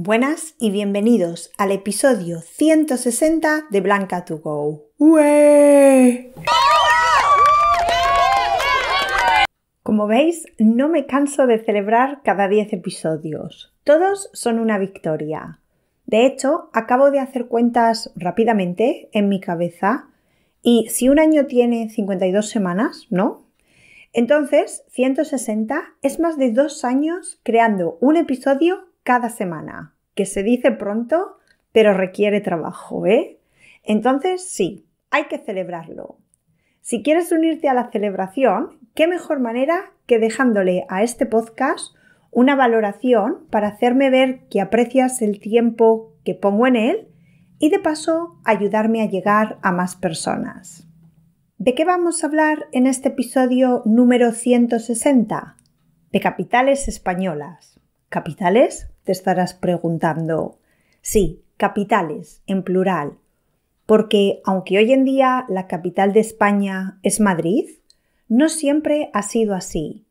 Buenas y bienvenidos al episodio 160 de Blanca to Go. Como veis, no me canso de celebrar cada 10 episodios. Todos son una victoria. De hecho, acabo de hacer cuentas rápidamente en mi cabeza y si un año tiene 52 semanas, ¿no? Entonces, 160 es más de dos años creando un episodio cada semana, que se dice pronto, pero requiere trabajo, ¿eh? Entonces, sí, hay que celebrarlo. Si quieres unirte a la celebración, qué mejor manera que dejándole a este podcast una valoración para hacerme ver que aprecias el tiempo que pongo en él y de paso ayudarme a llegar a más personas. ¿De qué vamos a hablar en este episodio número 160? De capitales españolas. ¿Capitales? Te estarás preguntando. Sí, capitales, en plural. Porque aunque hoy en día la capital de España es Madrid, no siempre ha sido así.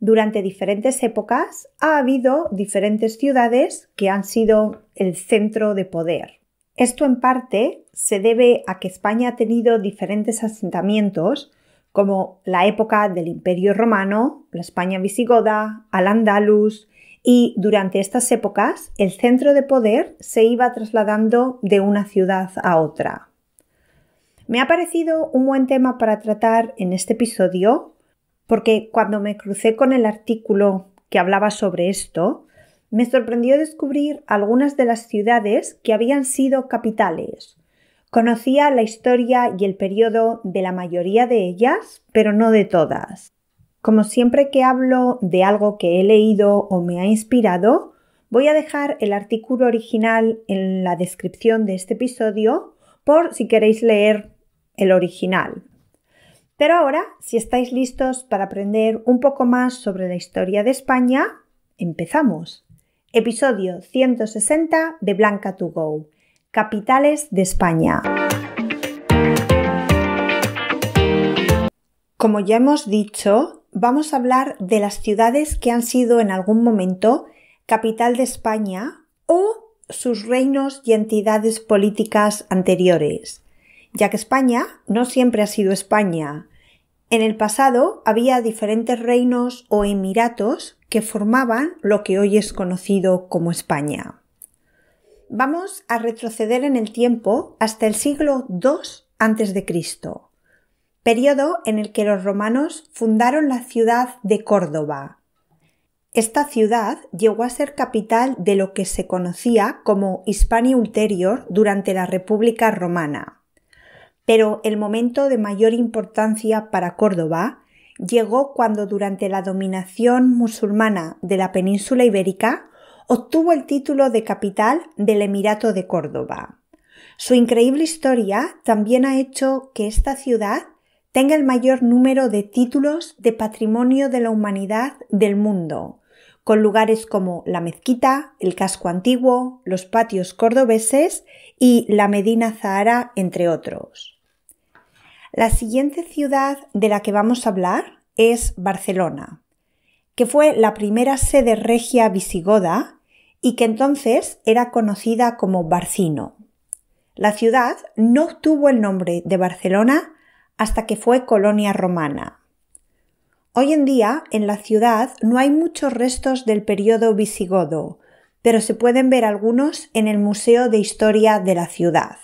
Durante diferentes épocas ha habido diferentes ciudades que han sido el centro de poder. Esto en parte se debe a que España ha tenido diferentes asentamientos, como la época del Imperio Romano, la España visigoda, al Andalus, y durante estas épocas, el centro de poder se iba trasladando de una ciudad a otra. Me ha parecido un buen tema para tratar en este episodio porque cuando me crucé con el artículo que hablaba sobre esto, me sorprendió descubrir algunas de las ciudades que habían sido capitales. Conocía la historia y el periodo de la mayoría de ellas, pero no de todas. Como siempre que hablo de algo que he leído o me ha inspirado, voy a dejar el artículo original en la descripción de este episodio por si queréis leer el original. Pero ahora, si estáis listos para aprender un poco más sobre la historia de España, empezamos. Episodio 160 de Blanca to Go. Capitales de España. Como ya hemos dicho, vamos a hablar de las ciudades que han sido en algún momento capital de España o sus reinos y entidades políticas anteriores, ya que España no siempre ha sido España. En el pasado había diferentes reinos o emiratos que formaban lo que hoy es conocido como España. Vamos a retroceder en el tiempo hasta el siglo II a.C periodo en el que los romanos fundaron la ciudad de Córdoba. Esta ciudad llegó a ser capital de lo que se conocía como Hispania Ulterior durante la República Romana. Pero el momento de mayor importancia para Córdoba llegó cuando durante la dominación musulmana de la península ibérica obtuvo el título de capital del Emirato de Córdoba. Su increíble historia también ha hecho que esta ciudad tenga el mayor número de títulos de patrimonio de la humanidad del mundo, con lugares como la mezquita, el casco antiguo, los patios cordobeses y la Medina Zahara, entre otros. La siguiente ciudad de la que vamos a hablar es Barcelona, que fue la primera sede regia visigoda y que entonces era conocida como Barcino. La ciudad no obtuvo el nombre de Barcelona hasta que fue colonia romana. Hoy en día en la ciudad no hay muchos restos del periodo visigodo, pero se pueden ver algunos en el Museo de Historia de la ciudad.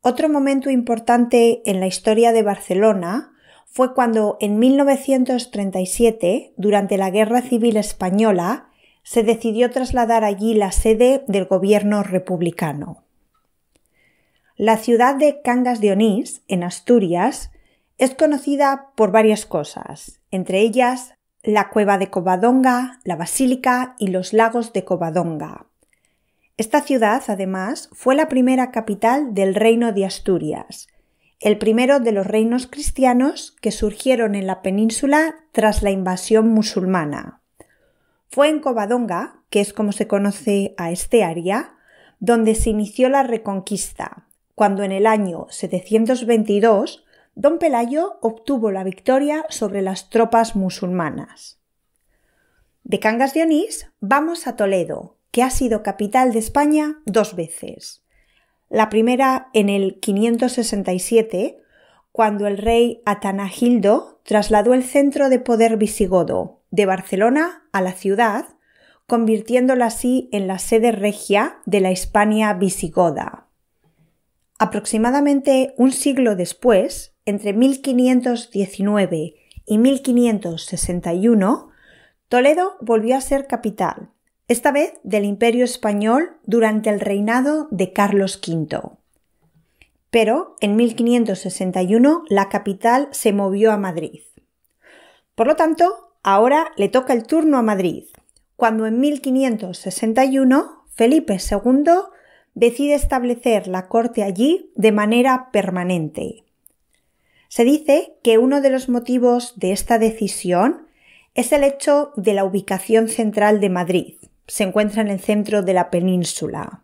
Otro momento importante en la historia de Barcelona fue cuando en 1937, durante la Guerra Civil Española, se decidió trasladar allí la sede del gobierno republicano. La ciudad de Cangas de Onís, en Asturias, es conocida por varias cosas, entre ellas la cueva de Covadonga, la basílica y los lagos de Covadonga. Esta ciudad, además, fue la primera capital del reino de Asturias, el primero de los reinos cristianos que surgieron en la península tras la invasión musulmana. Fue en Covadonga, que es como se conoce a este área, donde se inició la reconquista, cuando en el año 722 don Pelayo obtuvo la victoria sobre las tropas musulmanas. De Cangas de Onís vamos a Toledo, que ha sido capital de España dos veces. La primera en el 567, cuando el rey Atanagildo trasladó el centro de poder visigodo de Barcelona a la ciudad, convirtiéndola así en la sede regia de la Hispania visigoda. Aproximadamente un siglo después, entre 1519 y 1561, Toledo volvió a ser capital, esta vez del Imperio Español durante el reinado de Carlos V. Pero en 1561 la capital se movió a Madrid. Por lo tanto, ahora le toca el turno a Madrid, cuando en 1561 Felipe II decide establecer la corte allí de manera permanente. Se dice que uno de los motivos de esta decisión es el hecho de la ubicación central de Madrid. Se encuentra en el centro de la península.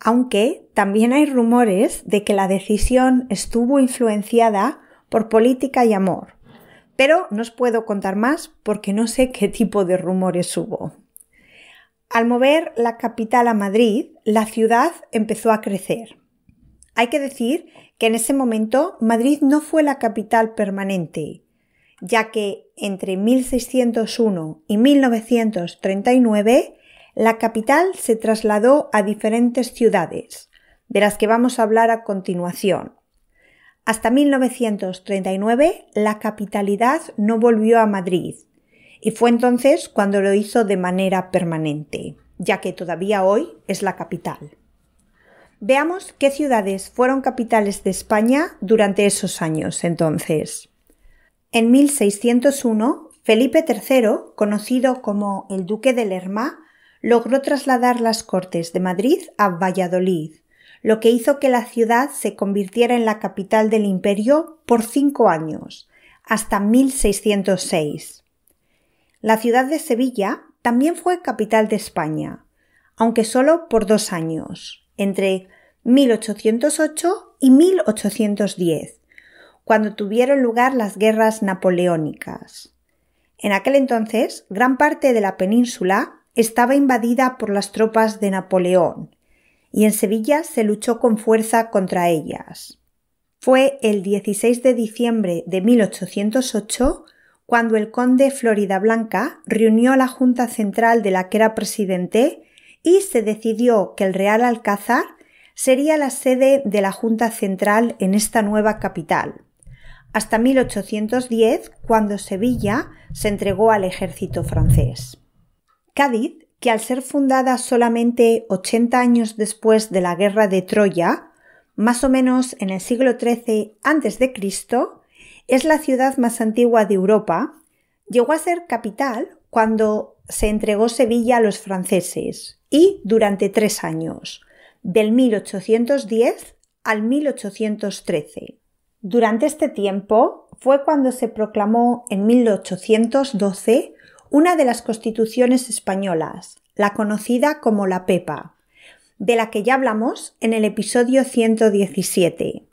Aunque también hay rumores de que la decisión estuvo influenciada por política y amor. Pero no os puedo contar más porque no sé qué tipo de rumores hubo. Al mover la capital a Madrid, la ciudad empezó a crecer. Hay que decir que en ese momento Madrid no fue la capital permanente, ya que entre 1601 y 1939 la capital se trasladó a diferentes ciudades, de las que vamos a hablar a continuación. Hasta 1939 la capitalidad no volvió a Madrid, y fue entonces cuando lo hizo de manera permanente, ya que todavía hoy es la capital. Veamos qué ciudades fueron capitales de España durante esos años entonces. En 1601, Felipe III, conocido como el Duque de Lerma, logró trasladar las Cortes de Madrid a Valladolid, lo que hizo que la ciudad se convirtiera en la capital del imperio por cinco años, hasta 1606. La ciudad de Sevilla también fue capital de España, aunque solo por dos años, entre 1808 y 1810, cuando tuvieron lugar las guerras napoleónicas. En aquel entonces, gran parte de la península estaba invadida por las tropas de Napoleón, y en Sevilla se luchó con fuerza contra ellas. Fue el 16 de diciembre de 1808 cuando el conde Blanca reunió a la Junta Central de la que era presidente y se decidió que el Real Alcázar sería la sede de la Junta Central en esta nueva capital, hasta 1810, cuando Sevilla se entregó al ejército francés. Cádiz, que al ser fundada solamente 80 años después de la Guerra de Troya, más o menos en el siglo XIII Cristo es la ciudad más antigua de Europa, llegó a ser capital cuando se entregó Sevilla a los franceses y durante tres años, del 1810 al 1813. Durante este tiempo fue cuando se proclamó en 1812 una de las constituciones españolas, la conocida como la PEPA, de la que ya hablamos en el episodio 117.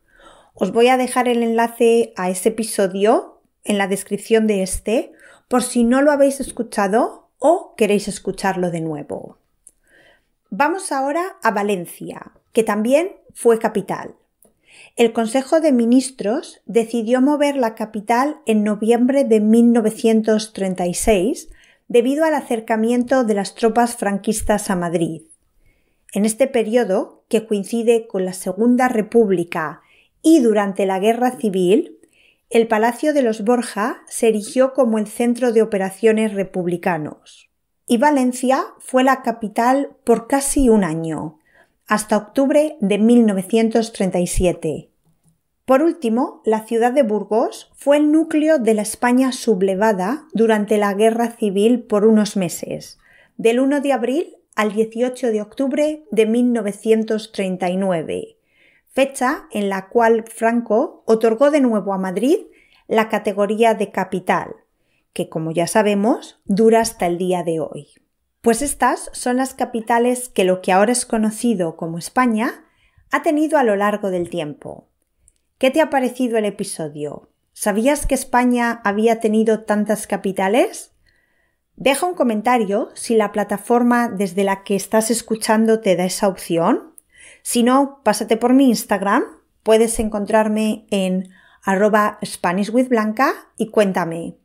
Os voy a dejar el enlace a ese episodio en la descripción de este por si no lo habéis escuchado o queréis escucharlo de nuevo. Vamos ahora a Valencia, que también fue capital. El Consejo de Ministros decidió mover la capital en noviembre de 1936 debido al acercamiento de las tropas franquistas a Madrid. En este periodo, que coincide con la Segunda República y durante la Guerra Civil, el Palacio de los Borja se erigió como el centro de operaciones republicanos. Y Valencia fue la capital por casi un año, hasta octubre de 1937. Por último, la ciudad de Burgos fue el núcleo de la España sublevada durante la Guerra Civil por unos meses, del 1 de abril al 18 de octubre de 1939 fecha en la cual Franco otorgó de nuevo a Madrid la categoría de capital, que como ya sabemos dura hasta el día de hoy. Pues estas son las capitales que lo que ahora es conocido como España ha tenido a lo largo del tiempo. ¿Qué te ha parecido el episodio? ¿Sabías que España había tenido tantas capitales? Deja un comentario si la plataforma desde la que estás escuchando te da esa opción si no, pásate por mi Instagram. Puedes encontrarme en arroba SpanishWithBlanca y cuéntame.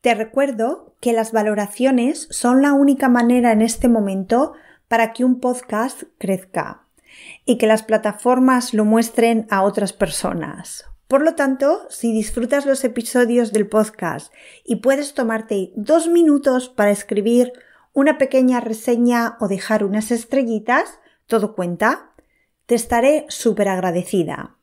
Te recuerdo que las valoraciones son la única manera en este momento para que un podcast crezca y que las plataformas lo muestren a otras personas. Por lo tanto, si disfrutas los episodios del podcast y puedes tomarte dos minutos para escribir una pequeña reseña o dejar unas estrellitas, todo cuenta. Te estaré súper agradecida.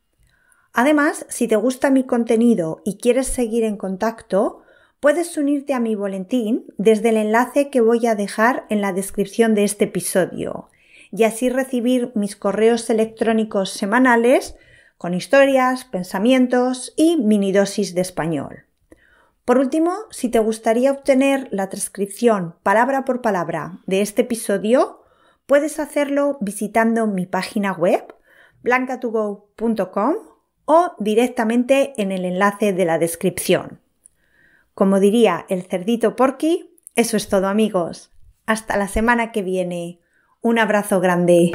Además, si te gusta mi contenido y quieres seguir en contacto, puedes unirte a mi boletín desde el enlace que voy a dejar en la descripción de este episodio y así recibir mis correos electrónicos semanales con historias, pensamientos y minidosis de español. Por último, si te gustaría obtener la transcripción palabra por palabra de este episodio, Puedes hacerlo visitando mi página web blancatogo.com o directamente en el enlace de la descripción. Como diría el cerdito Porky, eso es todo amigos. Hasta la semana que viene. Un abrazo grande.